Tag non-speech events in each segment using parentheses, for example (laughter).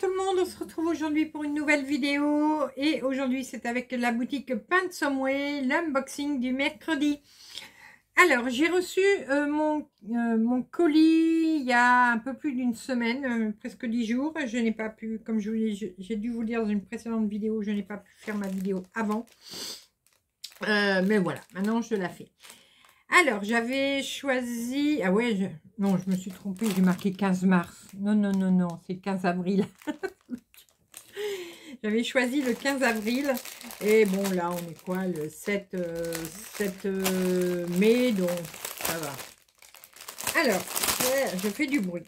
tout le monde, on se retrouve aujourd'hui pour une nouvelle vidéo et aujourd'hui c'est avec la boutique Paint l'unboxing du mercredi. Alors j'ai reçu euh, mon, euh, mon, colis il y a un peu plus d'une semaine, euh, presque dix jours. Je n'ai pas pu, comme j'ai dû vous dire dans une précédente vidéo, je n'ai pas pu faire ma vidéo avant. mais voilà, maintenant je la fais. Alors j'avais choisi, ah ouais, je, non, je me suis trompée, j'ai marqué 15 mars. Non, non, non, non, c'est le 15 avril. (laughs) J'avais choisi le 15 avril. Et bon, là, on est quoi Le 7, euh, euh, mai, donc ça va. Alors, euh, je fais du bruit.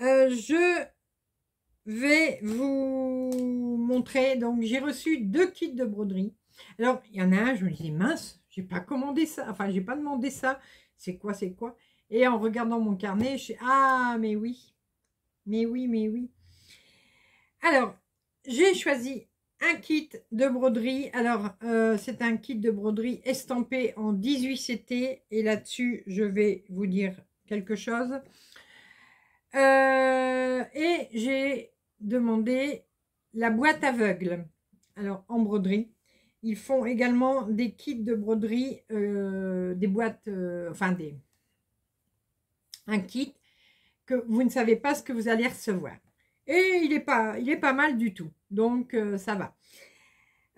je vais vous montrer. Donc, j'ai reçu deux kits de broderie. Alors, il y en a un, je me disais, mince, j'ai pas commandé ça. Enfin, j'ai pas demandé ça. C'est quoi, c'est quoi et en regardant mon carnet, je suis Ah, mais oui, mais oui, mais oui. Alors, j'ai choisi un kit de broderie. Alors, euh, c'est un kit de broderie estampé en 18 CT. Et là-dessus, je vais vous dire quelque chose. Euh, et j'ai demandé la boîte aveugle. Alors, en broderie. Ils font également des kits de broderie, euh, des boîtes, enfin des, kit que vous ne savez pas ce que vous allez recevoir. Et il est pas, il est pas mal du tout, donc euh, ça va.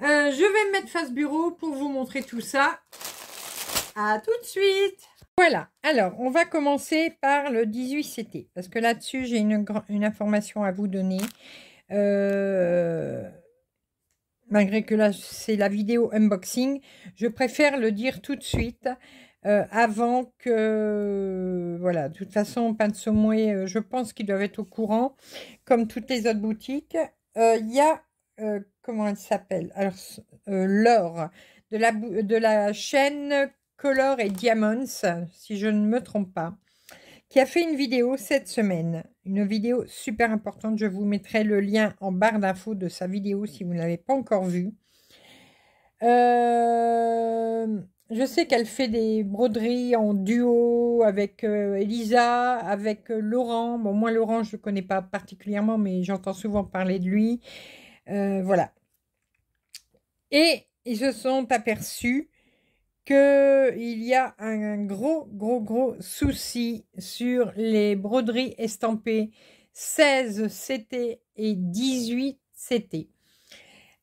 Euh, je vais me mettre face bureau pour vous montrer tout ça. À tout de suite Voilà, alors on va commencer par le 18CT, parce que là-dessus j'ai une, une, information à vous donner. Euh, malgré que là c'est la vidéo unboxing, je préfère le dire tout de suite. Euh, avant que... Voilà, de toute façon, Pain de Sommeil, euh, je pense qu'ils doivent être au courant, comme toutes les autres boutiques. Euh, il y a, comment elle s'appelle Alors, Laure, de la, de la chaîne Color et Diamonds, si je ne me trompe pas, qui a fait une vidéo cette semaine. Une vidéo super importante. Je vous mettrai le lien en barre d'infos de sa vidéo si vous ne l'avez pas encore vue. Euh, je sais qu'elle fait des broderies en duo avec euh, Elisa, avec euh, Laurent. Bon, moi, Laurent, je ne connais pas particulièrement, mais j'entends souvent parler de lui. Euh, voilà. Et ils se sont aperçus qu'il y a un gros, gros, gros souci sur les broderies estampées 16 CT et 18 CT.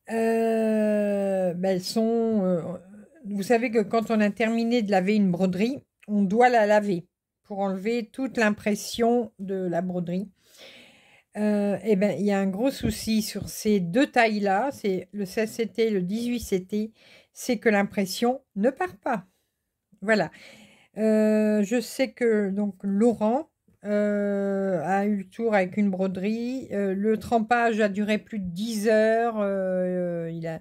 Ben, elles sont vous savez que quand on a terminé de laver une broderie, on doit la laver pour enlever toute l'impression de la broderie. et euh, eh ben, il y a un gros souci sur ces deux tailles-là, c'est le 16 CT et le 18 CT, c'est que l'impression ne part pas. Voilà. Euh, je sais que donc Laurent euh, a eu le tour avec une broderie. le trempage a duré plus de 10 heures. il a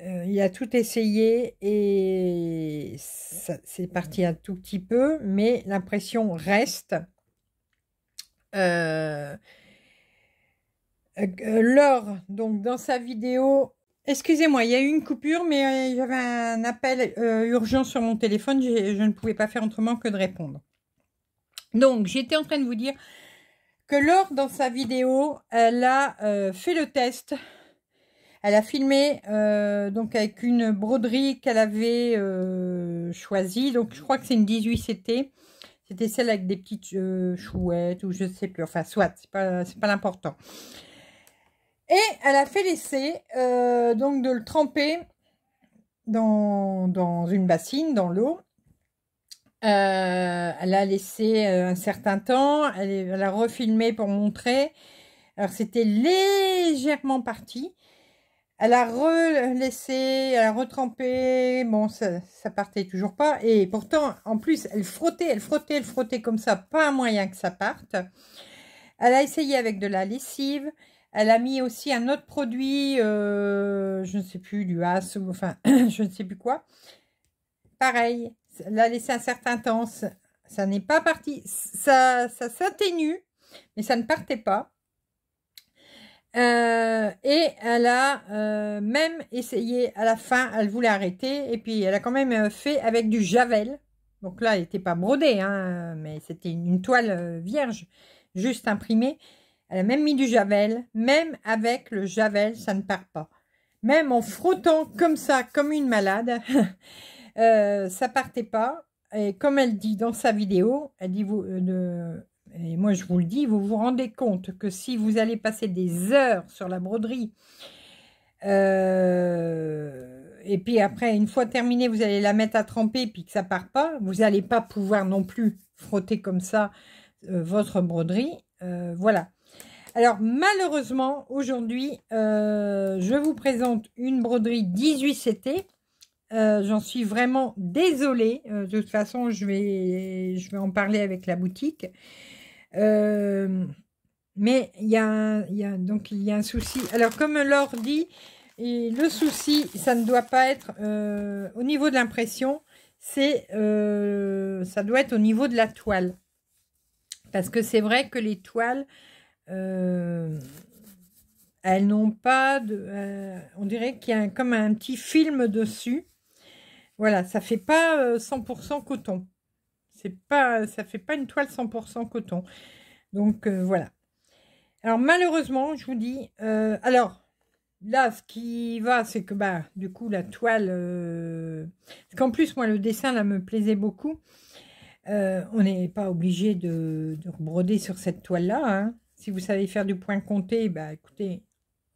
euh, il a tout essayé et c'est parti un tout petit peu, mais l'impression reste. Euh, euh, Laure, donc dans sa vidéo, excusez-moi, il y a eu une coupure, mais j'avais un appel urgent sur mon téléphone, je, ne pouvais pas faire autrement que de répondre. Donc, j'étais en train de vous dire que Laure, dans sa vidéo, elle a fait le test elle a filmé euh, donc avec une broderie qu'elle avait euh, choisie. Donc je crois que c'est une 18 CT. C'était celle avec des petites euh, chouettes ou je ne sais plus. Enfin, soit, c'est pas, pas l'important. Et elle a fait l'essai donc de le tremper dans, une bassine, dans l'eau. elle a laissé un certain temps. Elle, elle a refilmé pour montrer. Alors c'était légèrement parti. Elle a relaissé, elle a retrempé, bon, ça, partait toujours pas. Et pourtant, en plus, elle frottait, elle frottait, elle frottait comme ça, pas un moyen que ça parte. Elle a essayé avec de la lessive. Elle a mis aussi un autre produit, euh, je ne sais plus, du As, enfin, (clears throat) je ne sais plus quoi. Pareil, elle a laissé un certain temps, ça, n'est pas parti, ça, ça s'atténue, mais ça ne partait pas. Euh, et elle a euh, même essayé à la fin, elle voulait arrêter, et puis elle a quand même euh, fait avec du javel. Donc là, elle n'était pas brodée, hein, mais c'était une toile vierge, juste imprimée. Elle a même mis du javel. Même avec le javel, ça ne part pas. Même en frottant comme ça, comme une malade, (laughs) ça partait pas. Et comme elle dit dans sa vidéo, elle dit vous, de et moi je vous le dis, vous vous rendez compte que si vous allez passer des heures sur la broderie, euh, et puis après, une fois terminée, vous allez la mettre à tremper, puis que ça part pas, vous n'allez pas pouvoir non plus frotter comme ça euh, votre broderie. Euh, voilà. Alors malheureusement, aujourd'hui, je vous présente une broderie 18CT. j'en suis vraiment désolée. de toute façon, je vais, je vais en parler avec la boutique. Euh, mais il y, a donc il y a un souci. Alors comme Laure dit, le souci, ça ne doit pas être euh, au niveau de l'impression, c'est euh, ça doit être au niveau de la toile. Parce que c'est vrai que les toiles, elles n'ont pas de... on dirait qu'il y a comme un petit film dessus. Voilà, ça fait pas 100% coton. C'est pas, ça fait pas une toile 100% coton. Donc euh, voilà. Alors malheureusement, je vous dis, euh, alors là, ce qui va, c'est que bah du coup la toile, euh, qu'en plus moi le dessin là me plaisait beaucoup. on n'est pas obligé de, broder sur cette toile là. Hein. Si vous savez faire du point compté, bah écoutez,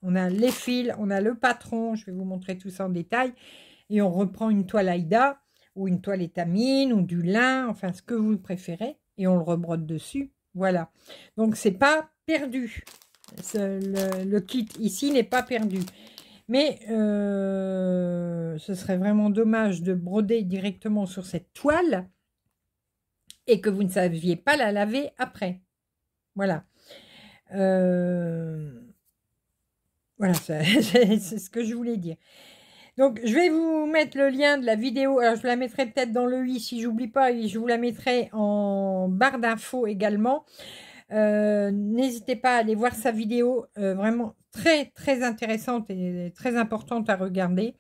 on a les fils, on a le patron. Je vais vous montrer tout ça en détail. Et on reprend une toile Aïda ou une toile étamine, ou du lin, enfin ce que vous préférez, et on le rebrode dessus. Voilà. Donc c'est pas perdu. Le, kit ici n'est pas perdu. Mais euh, ce serait vraiment dommage de broder directement sur cette toile et que vous ne saviez pas la laver après. Voilà. Euh, voilà, (laughs) c'est ce que je voulais dire. Donc, je vais vous mettre le lien de la vidéo. Alors, je la mettrai peut-être dans le i si j'oublie pas. Et je vous la mettrai en barre d'infos également. Euh, n'hésitez pas à aller voir sa vidéo. Euh, vraiment très, très intéressante et très importante à regarder.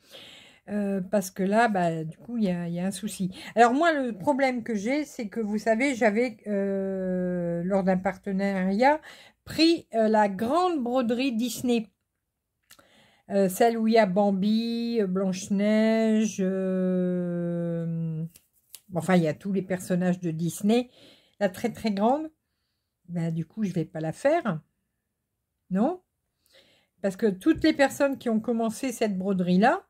Euh, parce que là, bah, du coup, il y a, un souci. Alors moi, le problème que j'ai, c'est que vous savez, j'avais, lors d'un partenariat, pris la grande broderie Disney. Euh, celle où il y a Bambi, euh, Blanche-Neige, euh, enfin il y a tous les personnages de Disney. La très très grande, ben, du coup je ne vais pas la faire, non Parce que toutes les personnes qui ont commencé cette broderie-là,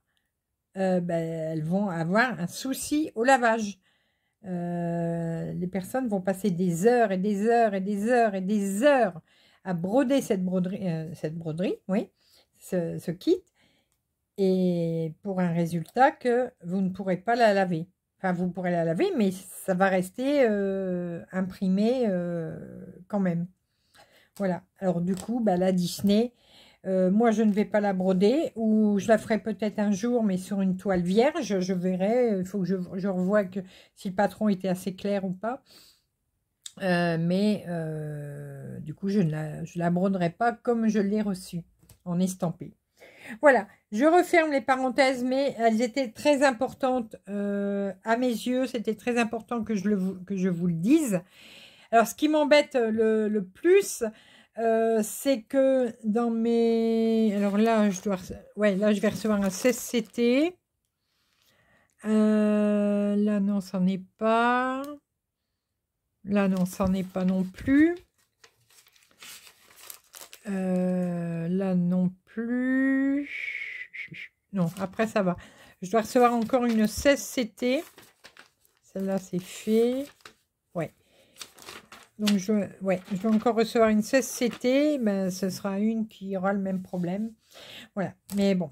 ben, elles vont avoir un souci au lavage. les personnes vont passer des heures et des heures et des heures et des heures à broder cette broderie, cette broderie oui, ce, kit et pour un résultat que vous ne pourrez pas la laver. Enfin, vous pourrez la laver, mais ça va rester euh, imprimé euh, quand même. Voilà. Alors, du coup, bah, la Disney, euh, moi, je ne vais pas la broder ou je la ferai peut-être un jour, mais sur une toile vierge. Je verrai. Il faut que je, je, revoie que, si le patron était assez clair ou pas. mais du coup, je ne la, la broderai pas comme je l'ai reçue en estampé. Voilà, je referme les parenthèses, mais elles étaient très importantes euh, à mes yeux. C'était très important que je, le, que je, vous le dise. Alors, ce qui m'embête euh, le, plus, euh, c'est que dans mes... Alors là, je dois... Ouais, là, je vais recevoir un CCT. là, non, ça n'est pas. Là, non, ça n'est est pas non plus. Euh, là non plus. Non, après ça va. Je dois recevoir encore une 16 CT. Celle-là, c'est fait. Ouais. Donc, je, ouais, je dois encore recevoir une 16 CT. Ben, ce sera une qui aura le même problème. Voilà. Mais bon.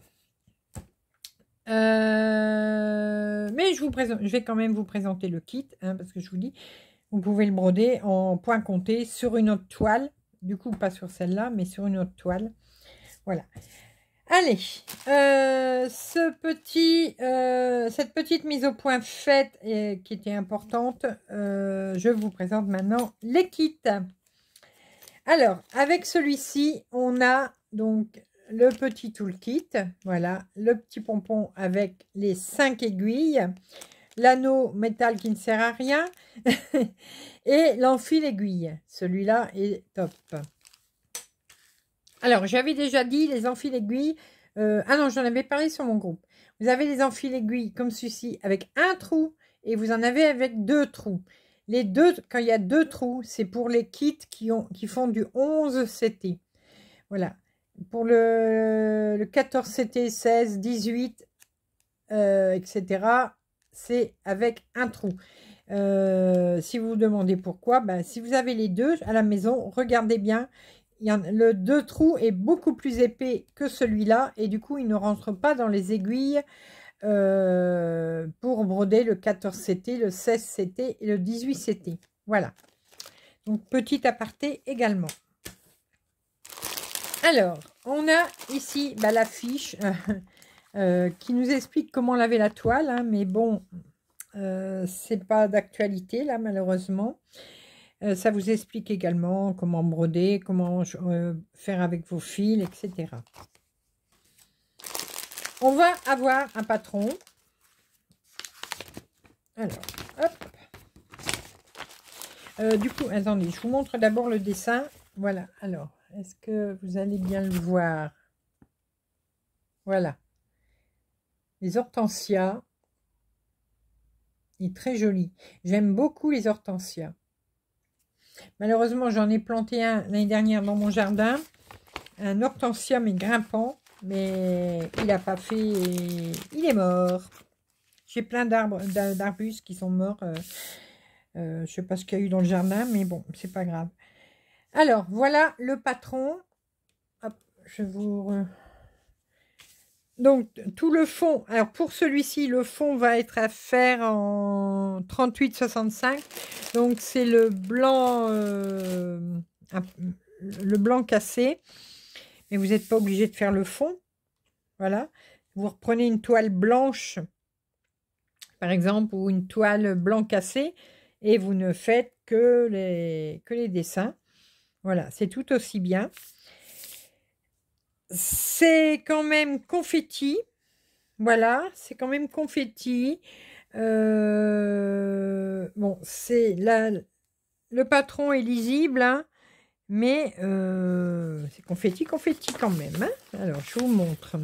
Euh, mais je, vous je vais quand même vous présenter le kit. Hein, parce que je vous dis, vous pouvez le broder en point compté sur une autre toile du coup pas sur celle-là, mais sur une autre toile. Voilà. Allez, euh, ce petit, euh, cette petite mise au point faite et qui était importante, euh, je vous présente maintenant les kits. Alors, avec celui-ci, on a donc le petit toolkit, voilà, le petit pompon avec les cinq aiguilles, l'anneau métal qui ne sert à rien (laughs) et l'enfil aiguille. Celui-là est top. Alors, j'avais déjà dit les enfils aiguilles. Euh, ah non, j'en avais parlé sur mon groupe. Vous avez les enfils aiguilles comme ceci avec un trou et vous en avez avec deux trous. Les deux, quand il y a deux trous, c'est pour les kits qui, ont, qui font du 11 CT. Voilà. Pour le, 14 CT, 16, 18, euh, etc c'est avec un trou. Euh, si vous vous demandez pourquoi, bah, si vous avez les deux à la maison, regardez bien. le deux trous est beaucoup plus épais que celui-là et du coup, il ne rentre pas dans les aiguilles euh, pour broder le 14CT, le 16CT et le 18CT. Voilà. Donc, petit aparté également. Alors, on a ici bah, l'affiche. la (laughs) fiche. Euh, qui nous explique comment laver la toile, hein, mais bon, euh, c'est pas d'actualité là malheureusement. Euh, ça vous explique également comment broder, comment euh, faire avec vos fils, etc. On va avoir un patron. Alors, hop. du coup, attendez, je vous montre d'abord le dessin. Voilà, alors, est-ce que vous allez bien le voir Voilà les hortensias. Il est très joli. J'aime beaucoup les hortensias. Malheureusement, j'en ai planté un l'année dernière dans mon jardin. Un hortensia, mais grimpant. Mais il n'a pas fait... il est mort. J'ai plein d'arbres, d'arbustes qui sont morts. Euh, euh, je ne sais pas ce qu'il y a eu dans le jardin, mais bon, c'est pas grave. Alors, voilà le patron. Hop, je vous donc tout le fond, alors pour celui-ci, le fond va être à faire en 38-65. Donc c'est euh, le blanc cassé. Mais vous n'êtes pas obligé de faire le fond. Voilà. Vous reprenez une toile blanche, par exemple, ou une toile blanc cassé, et vous ne faites que les, que les dessins. Voilà, c'est tout aussi bien c'est quand même confetti. Voilà, c'est quand même confetti. Euh, bon, c'est là, le patron est lisible, hein, mais euh, c'est confetti, confetti quand même. Hein. Alors, je vous montre.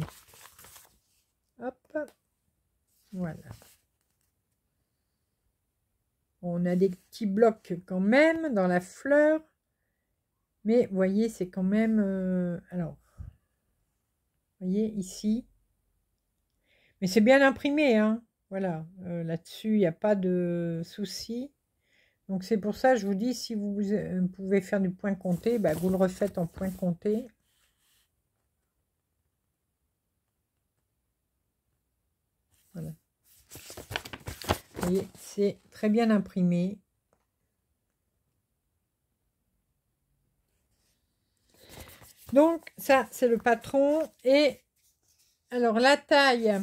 Hop, voilà. On a des petits blocs quand même dans la fleur, mais voyez, c'est quand même. Euh, alors, voyez, ici. Mais c'est bien imprimé, hein. Voilà, euh, là-dessus, il n'y a pas de souci. Donc c'est pour ça, je vous dis, si vous euh, pouvez faire du point compté, bah, vous le refaites en point compté. Voilà. c'est très bien imprimé. Donc, ça, c'est le patron. Et alors, la taille,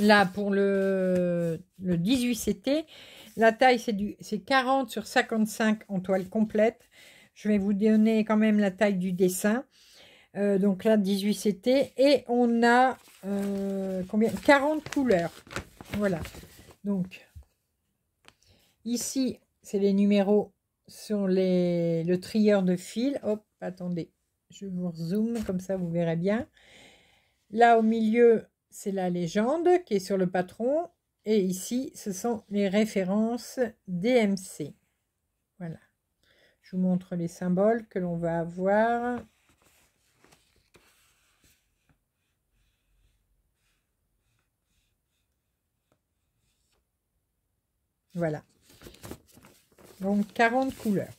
là, pour le, le 18CT, la taille, c'est 40 sur 55 en toile complète. Je vais vous donner quand même la taille du dessin. Euh, donc là, 18 CT. Et on a euh, combien 40 couleurs. Voilà. Donc, ici, c'est les numéros sur les, le trieur de fil. Hop, Attendez, je vous zoome comme ça vous verrez bien. Là, au milieu, c'est la légende qui est sur le patron. Et ici, ce sont les références DMC. Voilà. Je vous montre les symboles que l'on va avoir. Voilà. Donc, 40 couleurs.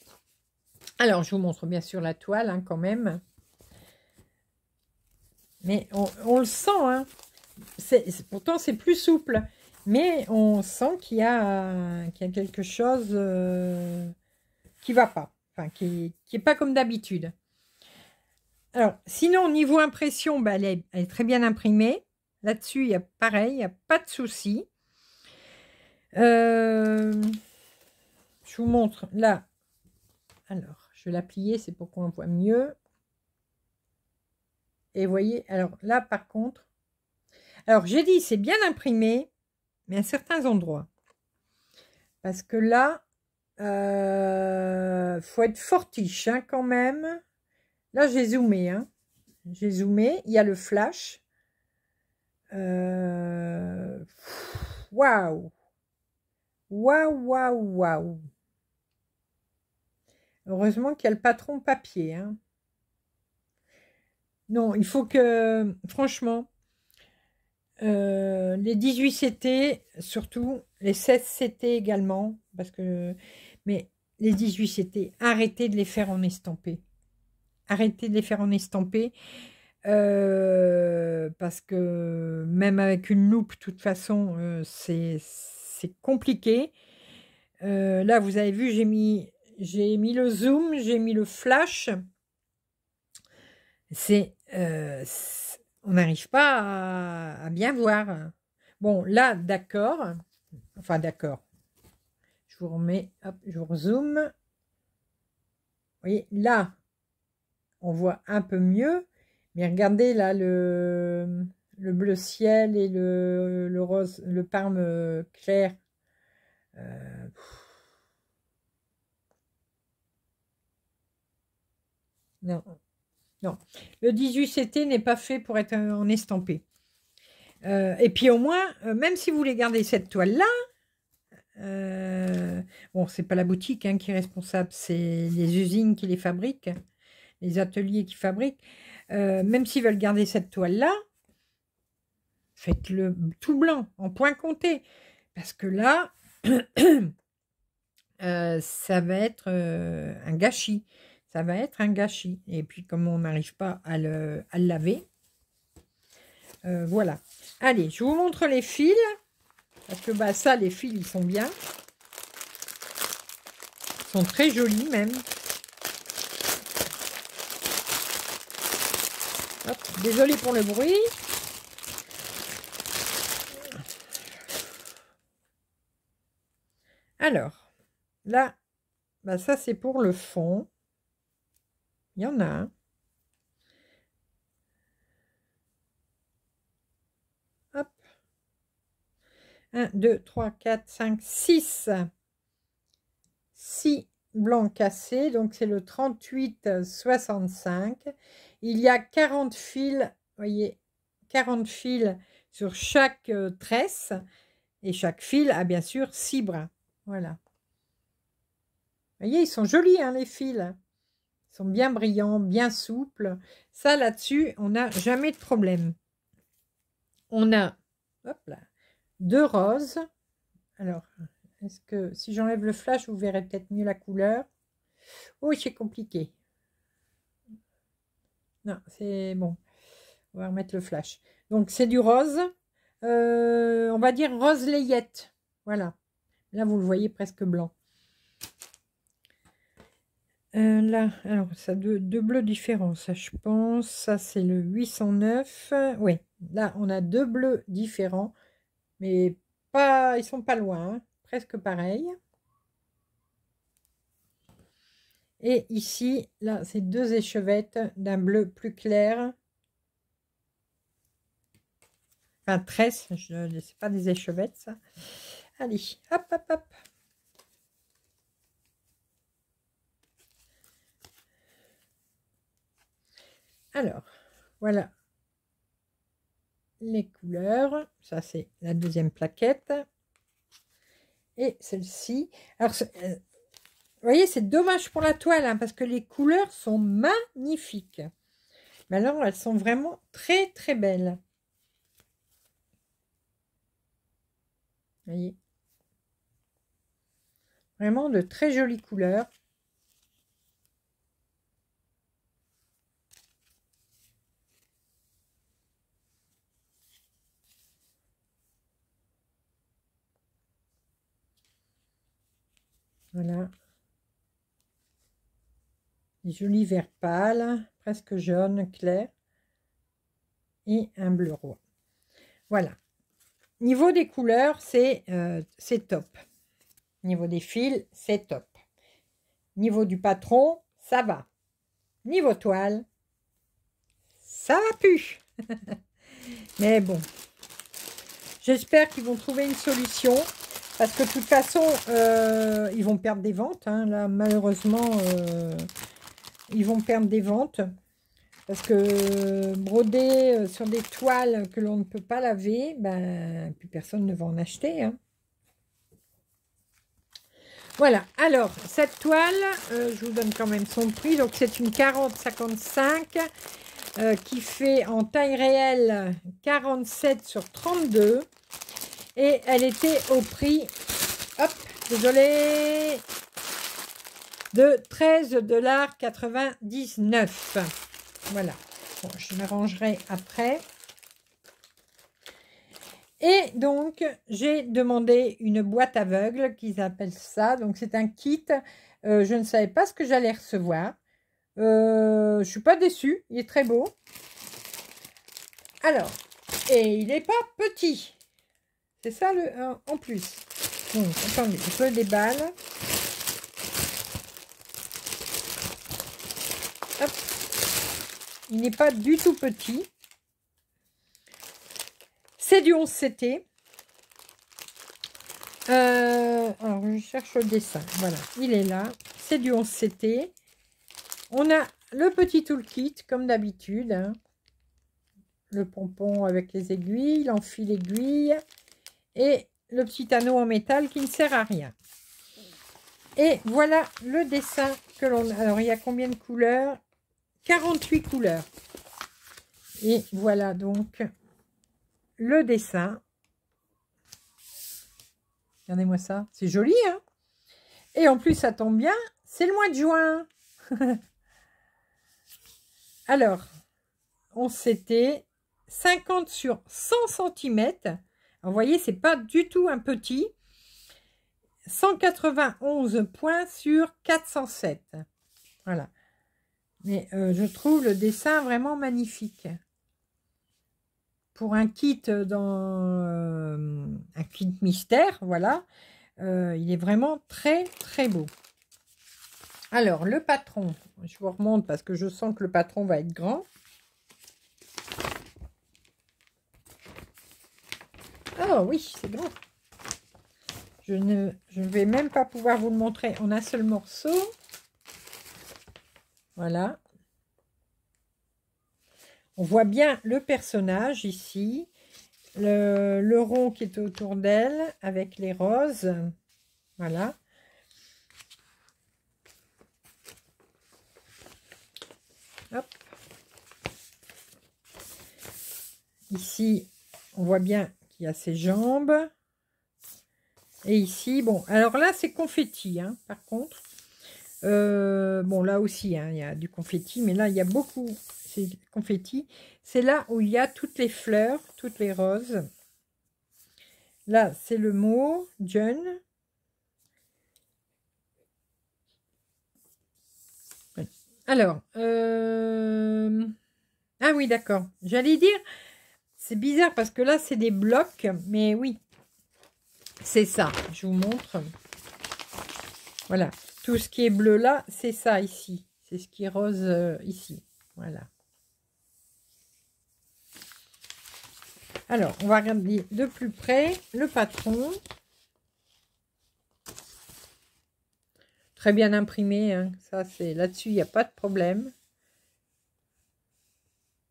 Alors, je vous montre bien sûr la toile hein, quand même. Mais on, le sent. Hein. pourtant, c'est plus souple. Mais on sent qu'il y, a quelque chose qui euh, qui va pas. Enfin, qui n'est pas comme d'habitude. Alors, sinon, niveau impression, bah, elle, est, très bien imprimée. Là-dessus, il y a pareil, il n'y a pas de souci. Euh, je vous montre là. Alors, je vais la c'est pour qu'on voit mieux. Et voyez, alors là par contre, alors j'ai dit c'est bien imprimé, mais à certains endroits. Parce que là, il euh, faut être fortiche hein, quand même. Là j'ai zoomé, hein. j'ai zoomé, il y a le flash. Euh, waouh Waouh, waouh, waouh Heureusement qu'il y a le patron papier. Hein. Non, il faut que, franchement, euh, les 18 CT, surtout, les 16 CT également, parce que, mais les 18 CT, arrêtez de les faire en estampé. Arrêtez de les faire en estampé, euh, parce que même avec une loupe, de toute façon, euh, c'est compliqué. là, vous avez vu, j'ai mis j'ai mis le zoom, j'ai mis le flash. C'est, euh, on n'arrive pas à, bien voir. Bon, là, d'accord. Enfin, d'accord. Je vous remets, hop, je vous rezoome. Vous voyez, là, on voit un peu mieux. Mais regardez, là, le, le bleu ciel et le, le rose, le parme clair. Euh, Non. Le 18CT n'est pas fait pour être euh, en estampé. Euh, et puis au moins, euh, même si vous voulez garder cette toile-là, bon, bon, c'est pas la boutique hein, qui est responsable, c'est les usines qui les fabriquent, les ateliers qui fabriquent. même s'ils veulent garder cette toile-là, faites-le tout blanc, en point compté. Parce que là, (clears throat) ça va être un gâchis va être un gâchis. Et puis, comme on n'arrive pas à le, laver, euh, voilà. Allez, je vous montre les fils. Parce que bah, ça, les fils, ils sont bien. Ils sont très jolis même. désolé pour le bruit. Alors, là, bah ça c'est pour le fond. Il y en a. Hop. 1, 2, 3, 4, 5, 6. 6 blancs cassés. Donc, c'est le 38-65. Il y a 40 fils. voyez, 40 fils sur chaque euh, tresse. Et chaque fil a bien sûr 6 brins. Voilà. Vous voyez, ils sont jolis, hein, les fils bien brillants, bien souples. Ça, là-dessus, on n'a jamais de problème. On a hop là, deux roses. Alors, est-ce que si j'enlève le flash, vous verrez peut-être mieux la couleur Oh, c'est compliqué. Non, c'est bon. On va remettre le flash. Donc, c'est du rose. Euh, on va dire rose layette. Voilà. Là, vous le voyez presque blanc. Euh, là, alors ça deux, deux bleus différents, ça je pense. Ça c'est le 809. Oui, là on a deux bleus différents, mais pas, ils sont pas loin, hein, presque pareil. Et ici, là, c'est deux échevettes d'un bleu plus clair. Enfin, tresse, je ne sais pas des échevettes, ça. Allez, hop, hop, hop. Alors, voilà les couleurs. Ça, c'est la deuxième plaquette. Et celle-ci. Alors, euh, vous voyez, c'est dommage pour la toile, hein, parce que les couleurs sont magnifiques. Mais alors, elles sont vraiment très, très belles. Vous voyez Vraiment de très jolies couleurs. Voilà. Joli vert pâle, presque jaune, clair. Et un bleu roi. Voilà. Niveau des couleurs, c'est euh, top. Niveau des fils, c'est top. Niveau du patron, ça va. Niveau toile, ça pu. (laughs) Mais bon, j'espère qu'ils vont trouver une solution. Parce que de toute façon, euh, ils vont perdre des ventes. Hein. là, malheureusement, euh, ils vont perdre des ventes. Parce que euh, broder sur des toiles que l'on ne peut pas laver, ben, plus personne ne va en acheter. Hein. Voilà, alors, cette toile, je vous donne quand même son prix. Donc, c'est une 40-55 qui fait en taille réelle 47 sur 32. Et elle était au prix, hop, désolé, de 13,99$. Voilà. je m'arrangerai après. Et donc, j'ai demandé une boîte aveugle, qu'ils appellent ça. Donc, c'est un kit. Euh, je ne savais pas ce que j'allais recevoir. Je euh, je suis pas déçue. Il est très beau. Alors, et il n'est pas petit. C'est ça le en plus. Donc, attendez, je déballe. Il n'est pas du tout petit. C'est du 11 CT. Euh, alors, je cherche le dessin. Voilà, il est là. C'est du 11 CT. On a le petit toolkit, comme d'habitude. Hein. Le pompon avec les aiguilles, l'enfile l'aiguille, et le petit anneau en métal qui ne sert à rien. Et voilà le dessin que l'on a. Alors, il y a combien de couleurs 48 couleurs. Et voilà donc le dessin. Regardez-moi ça. C'est joli, hein Et en plus, ça tombe bien, c'est le mois de juin. (laughs) Alors, on s'était 50 sur 100 cm vous voyez, c'est pas du tout un petit. 191 points sur 407. Voilà. Mais euh, je trouve le dessin vraiment magnifique. Pour un kit dans euh, un kit mystère, voilà. Euh, il est vraiment très très beau. Alors, le patron, je vous remonte parce que je sens que le patron va être grand. Oh oui, c'est grand. Je ne, vais même pas pouvoir vous le montrer en un seul morceau. Voilà. On voit bien le personnage ici. Le, le rond qui est autour d'elle avec les roses. Voilà. Hop. Ici, on voit bien il y a ses jambes. Et ici, bon, alors là, c'est confetti, hein, par contre. Euh, bon, là aussi, hein, il y a du confetti, mais là, il y a beaucoup. C'est confetti. C'est là où il y a toutes les fleurs, toutes les roses. Là, c'est le mot John. Alors, euh, ah oui, d'accord. J'allais dire, c'est bizarre parce que là, c'est des blocs, mais oui, c'est ça. Je vous montre. Voilà, tout ce qui est bleu là, c'est ça ici. C'est ce qui est rose euh, ici. Voilà. Alors, on va regarder de plus près le patron. Très bien imprimé, hein. ça c'est là-dessus, il n'y a pas de problème.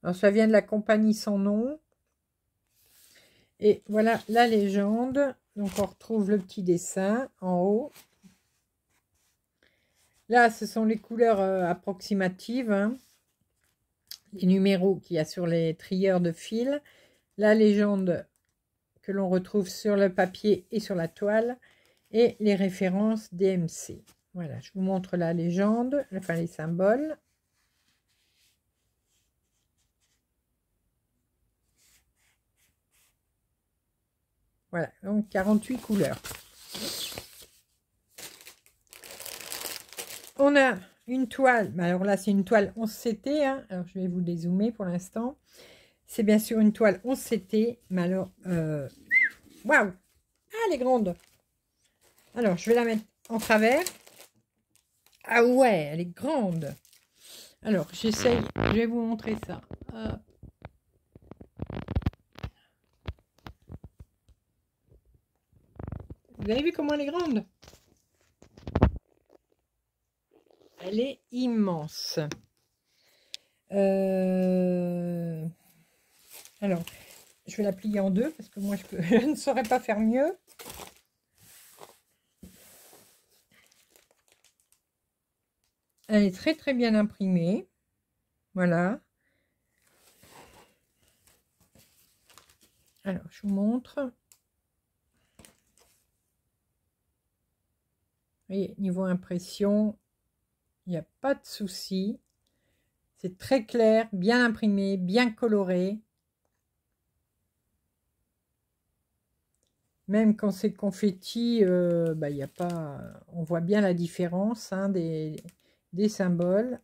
Alors, ça vient de la compagnie sans nom. Et voilà la légende. Donc, on retrouve le petit dessin en haut. Là, ce sont les couleurs euh, approximatives. Hein. Les numéros qu'il y a sur les trieurs de fil. La légende que l'on retrouve sur le papier et sur la toile. Et les références DMC. Voilà, je vous montre la légende, enfin les symboles. Voilà, donc 48 couleurs. On a une toile, bah, alors là c'est une toile 11CT, hein. alors je vais vous dézoomer pour l'instant. C'est bien sûr une toile 11CT, mais alors, euh, waouh, ah, elle est grande. Alors je vais la mettre en travers. Ah ouais, elle est grande. Alors j'essaye, je vais vous montrer ça. Vous avez vu comment elle est grande Elle est immense. Euh, alors, je vais la plier en deux parce que moi, je, (laughs) je ne saurais pas faire mieux. Elle est très très bien imprimée. Voilà. Alors, je vous montre. niveau impression, il n'y a pas de souci. C'est très clair, bien imprimé, bien coloré. Même quand c'est confetti, euh, bah, a pas, on voit bien la différence hein, des, symboles.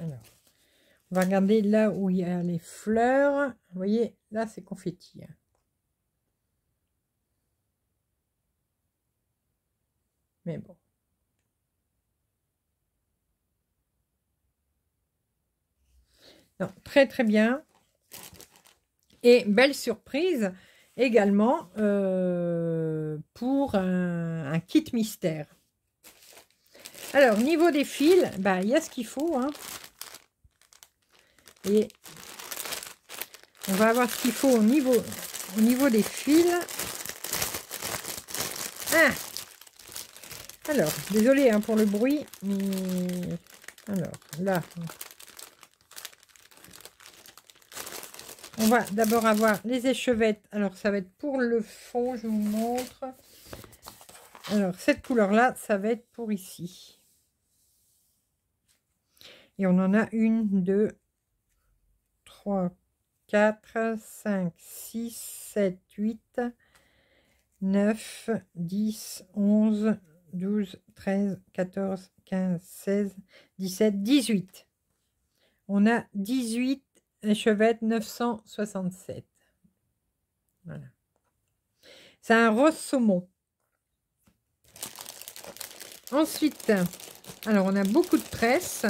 on va regarder là où il y a les fleurs. Vous voyez, là c'est confetti. Hein. Mais bon. très très bien. Et belle surprise également euh, pour un, kit mystère. Alors, niveau des fils, bah, il y a ce qu'il faut. Hein. Et on va avoir ce qu'il faut au niveau, au niveau des fils. Ah alors, désolé hein, pour le bruit, mais... Alors, là... On va d'abord avoir les échevettes. Alors, ça va être pour le fond, je vous montre. Alors, cette couleur-là, ça va être pour ici. Et on en a une, deux, trois, quatre, cinq, six, sept, huit, neuf, dix, onze, 12, 13, 14, 15, 16, 17, 18. On a 18 échevettes 967. Voilà. C'est un rose saumon. Ensuite, alors on a beaucoup de presse.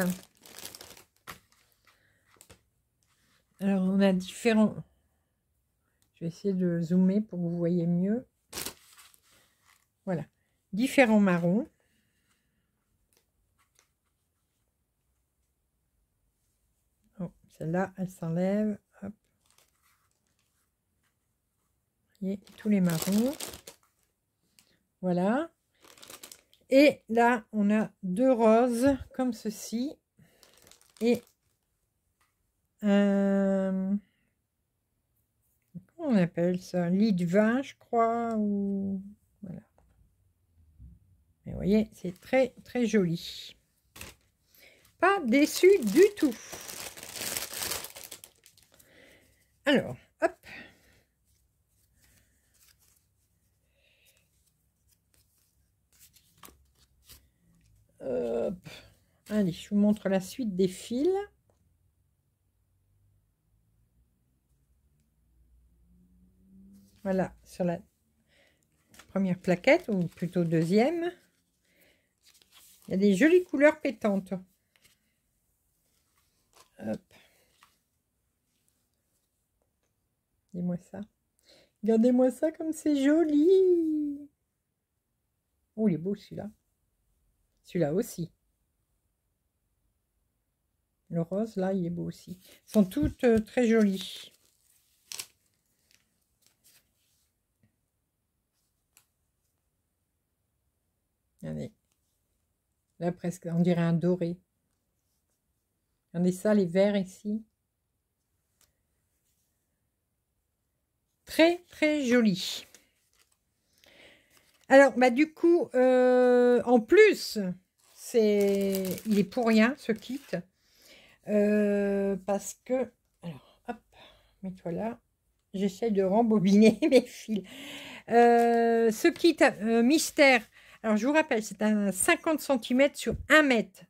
Alors on a différents... Je vais essayer de zoomer pour que vous voyez mieux. Voilà différents marrons. Oh, celle-là, elle s'enlève. voyez, tous les marrons. Voilà. Et là, on a deux roses comme ceci. Et Comment on appelle ça Lit de vin, je crois, ou vous voyez, c'est très, très joli. Pas déçu du tout. Alors, Hop. Allez, je vous montre la suite des fils. Voilà, sur la première plaquette, ou plutôt deuxième des jolies couleurs pétantes. Hop. moi ça. Regardez-moi ça comme c'est joli. Oh, il est beau celui-là. Celui-là aussi. Le rose, là, il est beau aussi. sont toutes euh, très jolies. Allez. Là, presque, on dirait un doré. Regardez ça, les verts ici. Très, très joli. Alors, bah, du coup, euh, en plus, c'est il est pour rien, ce kit. Euh, parce que... Alors, hop, mets-toi là. J'essaie de rembobiner (laughs) mes fils. Euh, ce kit mystère alors, je vous rappelle, c'est un 50 cm sur 1 mètre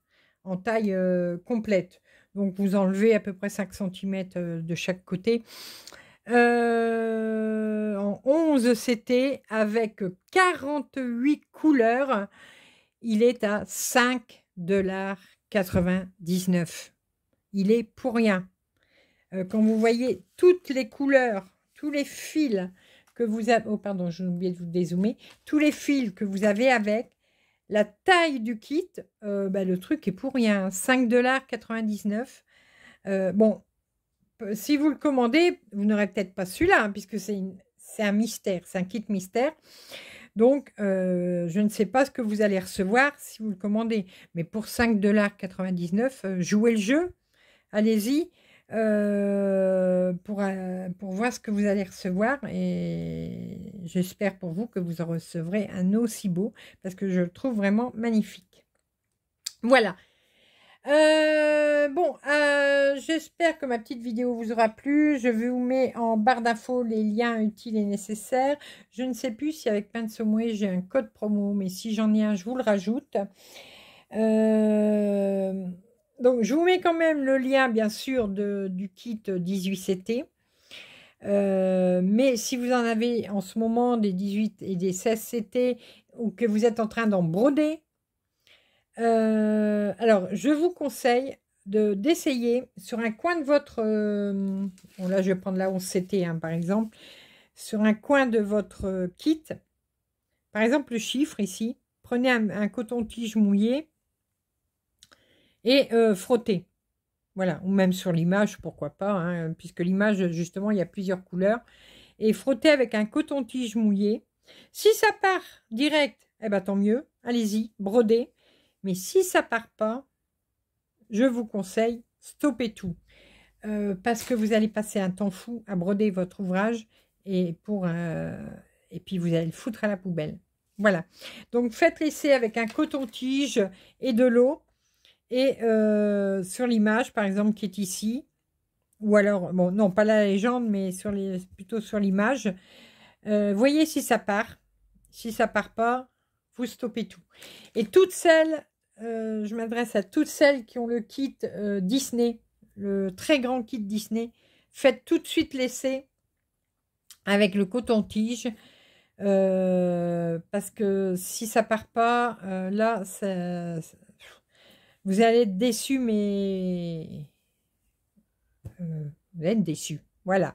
en taille euh, complète. Donc, vous enlevez à peu près 5 cm euh, de chaque côté. Euh, en 11 CT avec 48 couleurs. Il est à 5 99. Il est pour rien. quand vous voyez toutes les couleurs, tous les fils, vous avez... Oh, pardon, j'ai oublié de vous dézoomer. Tous les fils que vous avez avec, la taille du kit, euh, bah, le truc est pour rien. 5,99$. Euh, bon, si vous le commandez, vous n'aurez peut-être pas celui-là, hein, puisque c'est une... un mystère, c'est un kit mystère. Donc, euh, je ne sais pas ce que vous allez recevoir si vous le commandez. Mais pour 5,99$, jouez le jeu. Allez-y ce que vous allez recevoir et j'espère pour vous que vous en recevrez un aussi beau parce que je le trouve vraiment magnifique. Voilà. Euh, bon, euh, j'espère que ma petite vidéo vous aura plu. Je vous mets en barre d'infos les liens utiles et nécessaires. Je ne sais plus si avec Pain de j'ai un code promo, mais si j'en ai un, je vous le rajoute. Euh, donc, je vous mets quand même le lien, bien sûr, de, du kit 18CT. Euh, mais si vous en avez en ce moment des 18 et des 16 CT ou que vous êtes en train d'en broder, euh, alors je vous conseille d'essayer sur un coin de votre... Euh, là, je vais prendre la 11 CT par exemple. Sur un coin de votre kit, par exemple le chiffre ici, prenez un coton-tige mouillé et frottez. Voilà, ou même sur l'image, pourquoi pas, hein, puisque l'image, justement, il y a plusieurs couleurs. Et frottez avec un coton-tige mouillé. Si ça part direct, eh ben tant mieux, allez-y, brodez. Mais si ça part pas, je vous conseille, stoppez tout. Euh, parce que vous allez passer un temps fou à broder votre ouvrage et, pour, euh, et puis vous allez le foutre à la poubelle. Voilà. Donc faites l'essai avec un coton-tige et de l'eau. Et euh, sur l'image, par exemple, qui est ici, ou alors, bon, non, pas la légende, mais sur les, plutôt sur l'image, euh, voyez si ça part. Si ça part pas, vous stoppez tout. Et toutes celles, euh, je m'adresse à toutes celles qui ont le kit Disney, le très grand kit Disney, faites tout de suite l'essai avec le coton-tige. parce que si ça part pas, là, ça, vous allez être déçu, mais... Euh, vous allez être déçu. Voilà.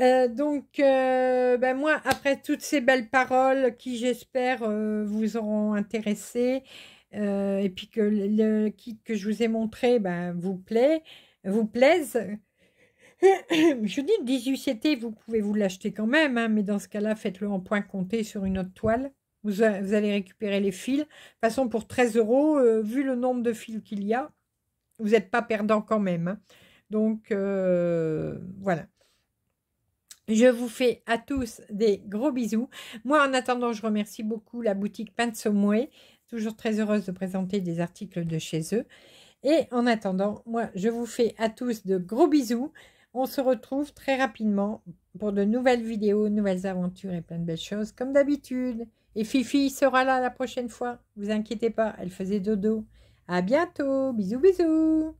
Euh, donc, euh, ben moi, après toutes ces belles paroles qui, j'espère, vous auront intéressé, et puis que le, kit que je vous ai montré ben, vous plaît, vous plaise, (coughs) je dis 18 CT, vous pouvez vous l'acheter quand même, hein, mais dans ce cas-là, faites-le en point compté sur une autre toile. Vous, allez récupérer les fils. Passons façon, pour 13 euros, euh, vu le nombre de fils qu'il y a, vous n'êtes pas perdant quand même. Hein. Donc, euh, voilà. Je vous fais à tous des gros bisous. Moi, en attendant, je remercie beaucoup la boutique Pansomway. Toujours très heureuse de présenter des articles de chez eux. Et en attendant, moi, je vous fais à tous de gros bisous. On se retrouve très rapidement pour de nouvelles vidéos, nouvelles aventures et plein de belles choses, comme d'habitude. Et Fifi sera là la prochaine fois. Vous inquiétez pas, elle faisait dodo. À bientôt. Bisous, bisous.